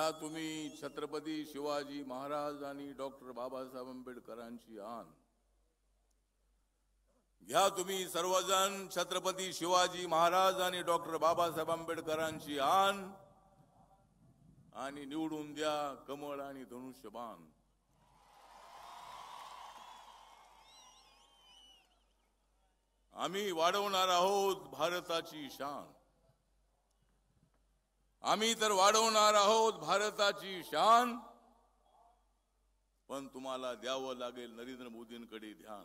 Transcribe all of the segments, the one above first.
आता तुम्ही छत्रपती शिवाजी महाराज आणि डॉक्टर बाबासाहेब आंबेडकरांची आण घ्या तुम्ही सर्वजण छत्रपती शिवाजी महाराज आणि डॉक्टर बाबासाहेब आंबेडकरांची आण आणि निवडून द्या कमळ आणि धनुष्यबाण आम्ही वाढवणार आहोत भारताची शान आम्ही तर वाढवणार आहोत भारताची शान पण तुम्हाला द्यावं लागेल नरेंद्र मोदींकडे ध्यान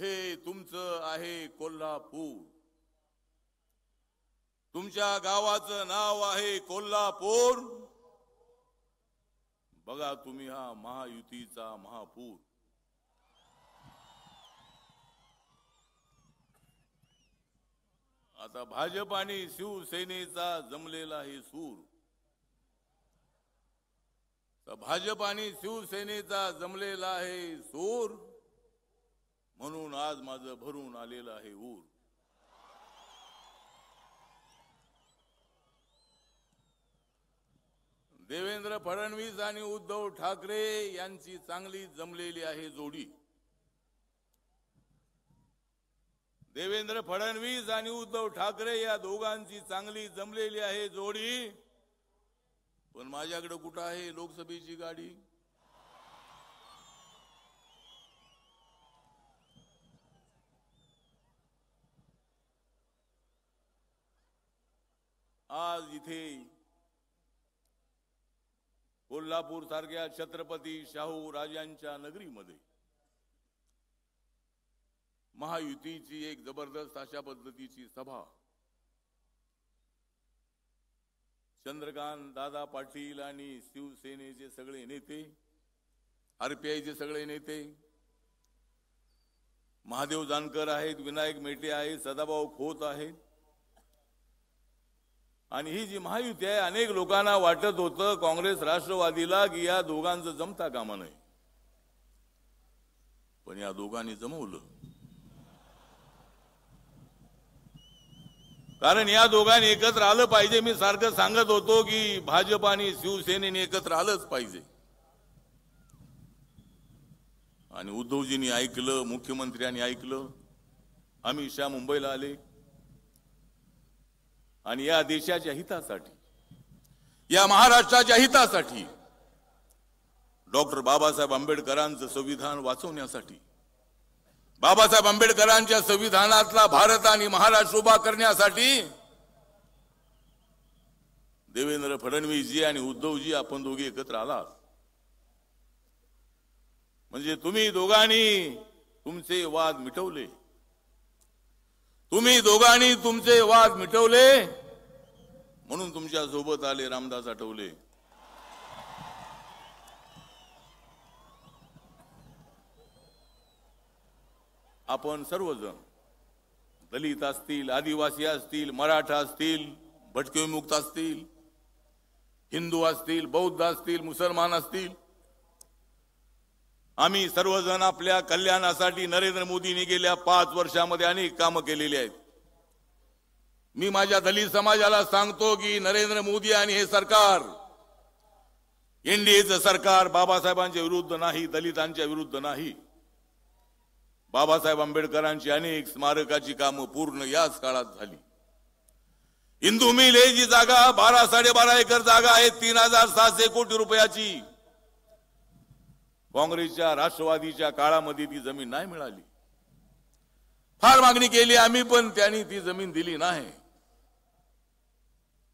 हे तुमचं आहे कोल्हापूर तुमच्या गावाचं नाव आहे कोल्हापूर बघा तुम्ही हा महायुतीचा महापूर आता भाजप आणि शिवसेनेचा जमलेला हे सूर भाजप आणि शिवसेनेचा जमलेला आहे सूर म्हणून आज माझं भरून आलेलं आहे ऊर देवेंद्र फडणवीस आणि उद्धव ठाकरे यांची चांगली जमलेली आहे जोडी देवेंद्र फडणवीस आणि उद्धव ठाकरे या दोघांची चांगली जमलेली आहे जोडी पण माझ्याकडे कुठं आहे लोकसभेची गाडी आज इथे कोल्हापूर सारख्या छत्रपती शाहू राजांच्या नगरीमध्ये महायुतीची एक जबरदस्त अशा पद्धतीची सभा चंद्रकांत दादा पाटील आणि शिवसेनेचे सगळे नेते आरपीआयचे सगळे नेते महादेव जानकर आहेत विनायक मेटे आहेत सदाभाऊ खोत आहेत आणि ही जी महायुती आहे अनेक लोकांना वाटत होतं काँग्रेस राष्ट्रवादीला की या दोघांचं जमता कामा नये पण या दोघांनी जमवलं कारण या दोघांनी एकत्र आलं पाहिजे मी सारखं सांगत होतो की भाजप आणि शिवसेनेने एकत्र आलंच पाहिजे आणि उद्धवजींनी ऐकलं मुख्यमंत्र्यांनी ऐकलं अमित शहा मुंबईला आले आणि या देशाच्या हितासाठी या महाराष्ट्राच्या हितासाठी डॉक्टर बाबासाहेब आंबेडकरांचं संविधान वाचवण्यासाठी बाबासाहेब आंबेडकरांच्या संविधानातला भारत आणि महाराष्ट्र उभा करण्यासाठी देवेंद्र फडणवीसजी आणि उद्धवजी आपण दोघे एकत्र आलात म्हणजे तुम्ही दोघांनी तुमचे वाद मिटवले तुम्ही दोघांनी तुमचे वाद मिटवले म्हणून तुमच्या सोबत आले रामदास आठवले आपण सर्वजण दलित असतील आदिवासी असतील मराठा असतील मुक्त असतील हिंदू असतील बौद्ध असतील मुसलमान असतील आम्ही सर्वजण आपल्या कल्याणासाठी नरेंद्र मोदींनी गेल्या पाच वर्षामध्ये अनेक कामं केलेली आहेत मी माझ्या दलित समाजाला सांगतो की नरेंद्र मोदी आणि हे सरकार एनडीएचं सरकार बाबासाहेबांच्या विरुद्ध नाही दलितांच्या विरुद्ध नाही बाबासाहेब आंबेडकरांची अनेक स्मारकाची कामं पूर्ण याच काळात झाली हिंदू मिल हे जी जागा बारा साडेबारा एकर जागा आहे तीन हजार सहाशे कोटी रुपयाची काँग्रेसच्या राष्ट्रवादीच्या काळामध्ये ती जमीन नाही मिळाली फार मागणी केली आम्ही पण त्यांनी ती जमीन दिली नाही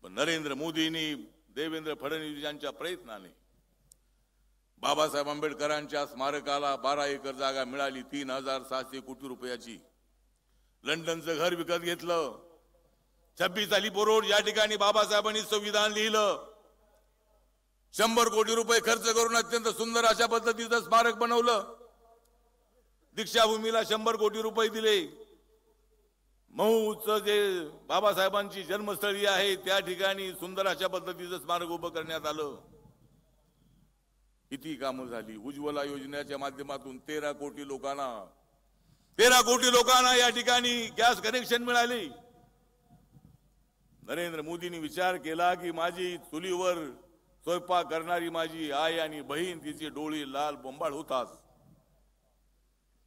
पण नरेंद्र मोदींनी देवेंद्र फडणवीस यांच्या प्रयत्नाने बाबासाहेब आंबेडकरांच्या स्मारकाला बारा एकर जागा मिळाली तीन हजार सहाशे कोटी रुपयाची लंडनचं घर विकत घेतलं छब्बीस अली रोड या ठिकाणी बाबासाहेबांनी संविधान लिहिलं शंभर कोटी रुपये खर्च करून अत्यंत सुंदर अशा पद्धतीचं स्मारक बनवलं दीक्षाभूमीला शंभर कोटी रुपये दिले मऊचं जे बाबासाहेबांची जन्मस्थळी आहे त्या ठिकाणी सुंदर अशा पद्धतीचं स्मारक उभं करण्यात आलं किती कामं झाली उज्ज्वला योजनेच्या माध्यमातून तेरा कोटी लोकांना तेरा कोटी लोकांना या ठिकाणी गॅस कनेक्शन मिळाले नरेंद्र मोदींनी विचार केला की माझी चुलीवर स्वयंपाक करणारी माझी आई आणि बहीण तिची डोळी लाल बोंबाळ होतात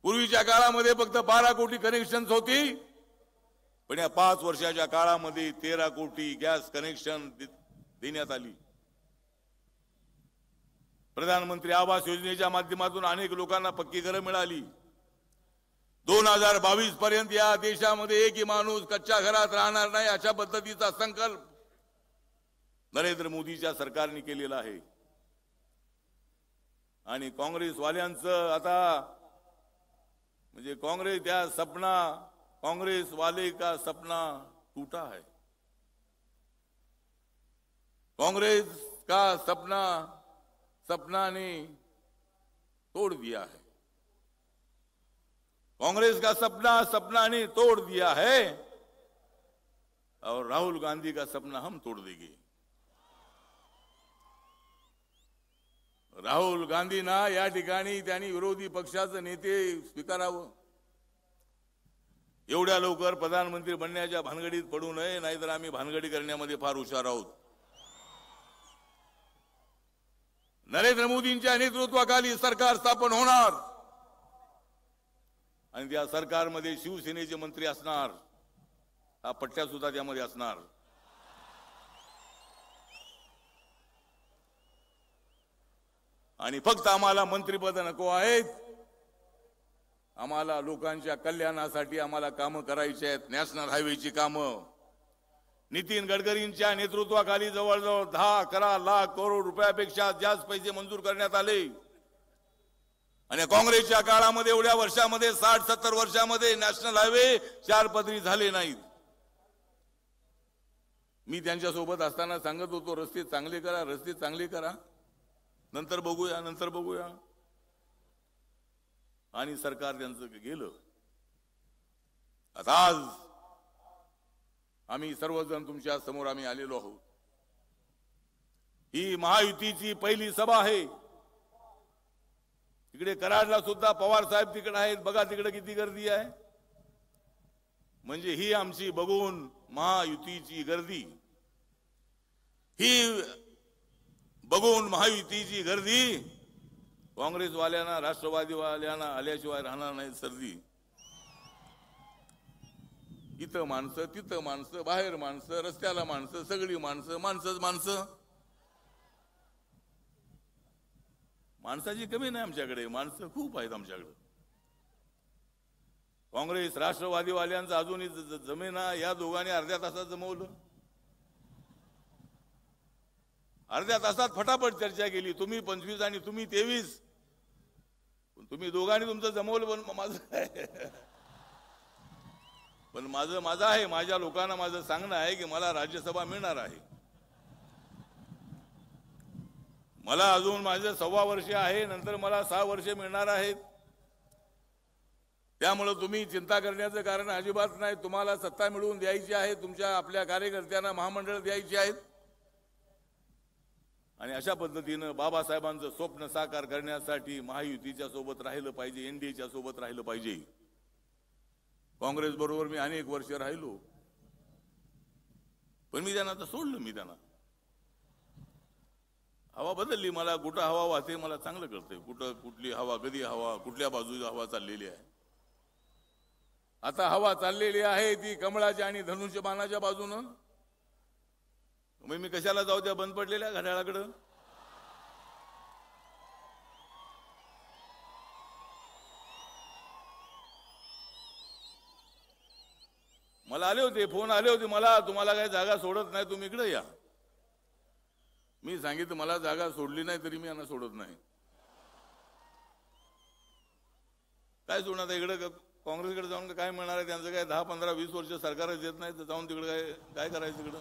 पूर्वीच्या काळामध्ये फक्त बारा कोटी कनेक्शन होती पण या पाच वर्षाच्या काळामध्ये तेरा कोटी गॅस कनेक्शन देण्यात आली प्रधानमंत्री आवास योजनेच्या माध्यमातून अनेक लोकांना पक्की घरं मिळाली दोन हजार बावीस पर्यंत या देशामध्ये एकही माणूस कच्च्या घरात राहणार नाही अशा पद्धतीचा संकल्प नरेंद्र मोदीच्या सरकारने केलेला आहे आणि काँग्रेसवाल्यांचं आता म्हणजे काँग्रेस त्या सपना काँग्रेसवाले का सपना तुटा है काँग्रेस का सपना सपना ने तोड़ दिया है कांग्रेस का सपना सपना ने तोड़ दिया है और राहुल गांधी का सपना हम तोड़ देंगे राहुल गांधी ना या ठिकाणी त्यांनी विरोधी पक्षाचं नेते स्वीकारावं एवढ्या लवकर प्रधानमंत्री बनण्याच्या भानगडीत पडू नये नाहीतर आम्ही भानगडी करण्यामध्ये फार हुशार आहोत नरेंद्र मोदींच्या नेतृत्वाखाली सरकार स्थापन होणार आणि त्या सरकारमध्ये शिवसेनेचे मंत्री असणार हा पट्ट्या सुद्धा त्यामध्ये असणार आणि फक्त आम्हाला मंत्रीपद नको आहेत आम्हाला लोकांच्या कल्याणासाठी आम्हाला कामं करायची आहेत नॅशनल हायवेची कामं नितीन गडकरींच्या नेतृत्वाखाली जवळजवळ दहा अकरा लाख करोड रुपयापेक्षा जास्त पैसे मंजूर करण्यात आले आणि काँग्रेसच्या काळामध्ये एवढ्या वर्षामध्ये साठ सत्तर वर्षामध्ये नॅशनल हायवे चार पदरी झाले नाहीत मी त्यांच्या सोबत असताना सांगत होतो रस्ते चांगले करा रस्ते चांगले करा नंतर बघूया नंतर बघूया आणि सरकार त्यांचं गेलं आता आज आम्ही सर्वजण तुमच्या समोर आम्ही आलेलो आहोत ही महायुतीची पहिली सभा आहे तिकडे कराडला सुद्धा पवार साहेब तिकडे आहेत बघा तिकडे किती गर्दी आहे म्हणजे ही आमची बघून महायुतीची गर्दी ही बघून महायुतीची गर्दी काँग्रेसवाल्यांना राष्ट्रवादीवाल्यांना आल्याशिवाय राहणार नाही सर्दी इथं माणसं तिथं माणसं बाहेर माणसं रस्त्याला माणसं सगळी माणसं माणसंच माणसं माणसाची कमी नाही आमच्याकडे माणसं खूप आहेत आमच्याकडे काँग्रेस राष्ट्रवादीवाल्यांचं अजूनही जमेना या दोघांनी अर्ध्या तासात जमवलं अर्ध्या तासात फटाफट चर्चा केली तुम्ही पंचवीस आणि तुम्ही तेवीस तुम्ही दोघांनी तुमचं जमवलं पण माझं पण माझं माझं आहे माझ्या लोकांना माझं सांगणं आहे की मला राज्यसभा मिळणार आहे मला अजून माझं सव्वा वर्ष आहे नंतर मला सहा वर्ष मिळणार आहेत त्यामुळं तुम्ही चिंता करण्याचं कारण अजिबात नाही तुम्हाला सत्ता मिळवून द्यायची आहे तुमच्या आपल्या कार्यकर्त्यांना महामंडळ द्यायची आहेत आणि अशा पद्धतीनं बाबासाहेबांचं स्वप्न साकार करण्यासाठी महायुतीच्या सोबत राहिलं पाहिजे एनडीएच्या सोबत राहिलं पाहिजे काँग्रेसबरोबर मी अनेक वर्ष राहिलो पण मी त्यांना आता सोडलं मी त्यांना हवा बदलली मला कुठं हवा वाहते मला चांगलं कळतंय कुठं कुठली हवा कधी हवा कुठल्या बाजूची हवा चाललेली आहे आता हवा चाललेली आहे ती कमळाच्या आणि धनुष्यबाणाच्या बाजूनं मग मी कशाला जाऊ त्या बंद पडलेल्या घड्याळाकडं मला आले होते फोन आले होते मला तुम्हाला काही जागा सोडत नाही तुम्ही इकडे या मी सांगितलं मला जागा सोडली नाही तरी मी यांना सोडत नाही काय सोडणार इकडे काँग्रेसकडे जाऊन काय मिळणार आहे त्यांचं काय दहा पंधरा वीस वर्ष सरकारच देत नाही तर जाऊन तिकडे काय काय करायचं तिकडं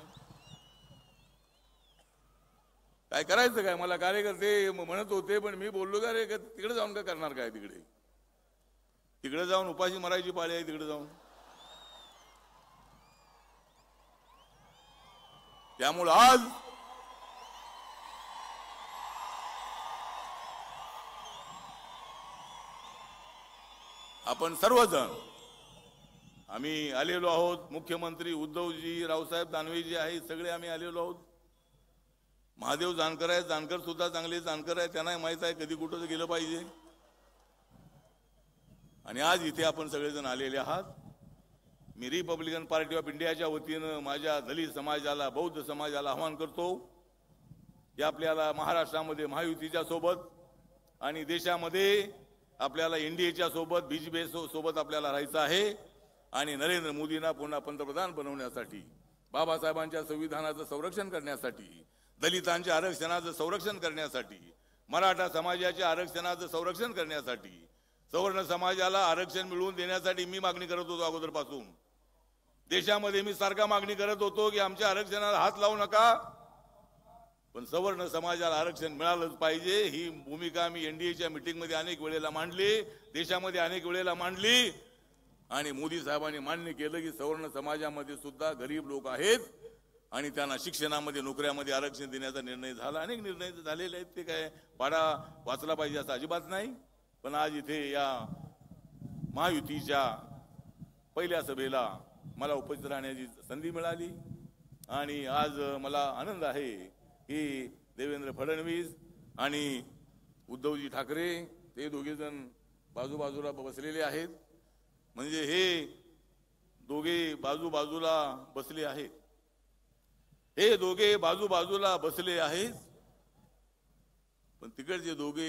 काय करायचं काय मला कार्यकर्ते म्हणत होते पण मी बोललो का रे तिकडे जाऊन काय करणार काय तिकडे तिकडे जाऊन उपाशी मरायची पाळी आहे तिकडे जाऊन त्यामुळं आज आपण सर्वजण आम्ही आलेलो आहोत मुख्यमंत्री उद्धवजी रावसाहेब दानवेजी आहे सगळे आम्ही आलेलो आहोत महादेव जानकर आहे जानकर सुद्धा चांगले जानकर आहे त्यांना माहीत आहे कधी कुठं गेलं पाहिजे आणि आज इथे आपण सगळेजण आलेले आहात मी रिपब्लिकन पार्टी ऑफ इंडियाच्या वतीनं माझ्या दलित समाजाला बौद्ध समाजाला आवाहन करतो की आपल्याला महाराष्ट्रामध्ये महायुतीच्या सोबत आणि देशामध्ये आपल्याला एनडीएच्या सोबत बीजेपी सोबत आपल्याला राहायचं आहे आणि नरेंद्र मोदींना पुन्हा पंतप्रधान बनवण्यासाठी बाबासाहेबांच्या संविधानाचं संरक्षण करण्यासाठी दलितांच्या आरक्षणाचं संरक्षण करण्यासाठी मराठा समाजाच्या आरक्षणाचं संरक्षण करण्यासाठी सवर्ण समाजाला आरक्षण मिळवून देण्यासाठी मी मागणी करत होतो अगोदरपासून देशामध्ये मी सारखा मागणी करत होतो की आमच्या आरक्षणाला हात लावू नका पण सवर्ण समाजाला आरक्षण मिळालंच पाहिजे ही भूमिका मी एनडीएच्या मिटिंगमध्ये अनेक वेळेला मांडली देशामध्ये अनेक वेळेला मांडली आणि मोदी साहेबांनी मान्य केलं की सवर्ण समाजामध्ये सुद्धा गरीब लोक आहेत आणि त्यांना शिक्षणामध्ये नोकऱ्यामध्ये आरक्षण देण्याचा निर्णय झाला अनेक निर्णय झालेले आहेत ते काय पाडा वाचला पाहिजे असं अजिबात नाही पण आज इथे या महायुतीच्या पहिल्या सभेला मला उपस्थित राहण्याची संधी मिळाली आणि आज मला आनंद आहे की देवेंद्र फडणवीस आणि उद्धवजी ठाकरे ते दोघेजण बाजूबाजूला बसलेले आहेत म्हणजे हे दोघे बाजूबाजूला बसले आहेत हे दोघे बाजूबाजूला बसले आहेत पण तिकडचे दोघे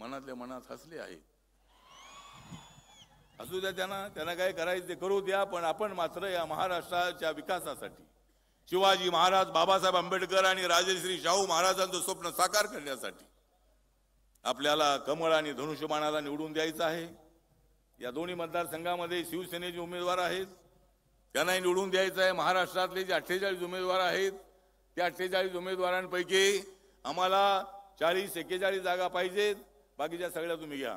मनातल्या मनात हसले आहेत असू द्या त्यांना त्यांना काय करायचं ते करू द्या पण आपण मात्र या महाराष्ट्राच्या विकासासाठी शिवाजी महाराज बाबासाहेब आंबेडकर आणि राजेश्री शाहू महाराजांचं स्वप्न साकार करण्यासाठी आपल्याला कमळ आणि धनुष्यबाणाला निवडून द्यायचं आहे या दोन्ही मतदारसंघामध्ये शिवसेनेचे उमेदवार आहेत त्यांनाही निवडून द्यायचं आहे महाराष्ट्रातले जे अठ्ठेचाळीस उमेदवार आहेत त्या अठ्ठेचाळीस उमेदवारांपैकी आम्हाला चाळीस एक्केचाळीस जागा पाहिजेत बाकीच्या सगळ्या तुम्ही घ्या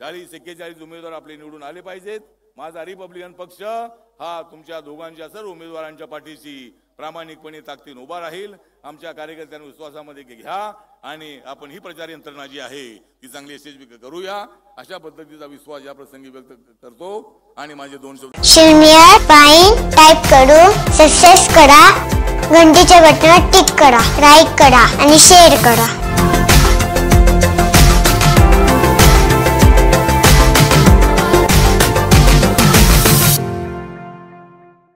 चाळीस एक्केचाळीस उमेदवार आपले निवडून आले पाहिजेत माझा रिपब्लिकन पक्ष हा तुमच्या दोघांच्या सर्व उमेदवारांच्या पाठीशी प्रामाणिकपणे ताकदीन उभा राहील आमच्या कार्यकर्त्यांना विश्वासामध्ये घ्या आणि आपण ही प्रचार यंत्रणा जी आहे ती चांगली यशस्वी करूया अशा पद्धतीचा विश्वास या प्रसंगी व्यक्त करतो आणि माझे दोन शब्द शून्य पाईन टाईप करू सक्सेस करा घंटीच्या बटनावर टिक करा लाईक करा आणि शेअर करा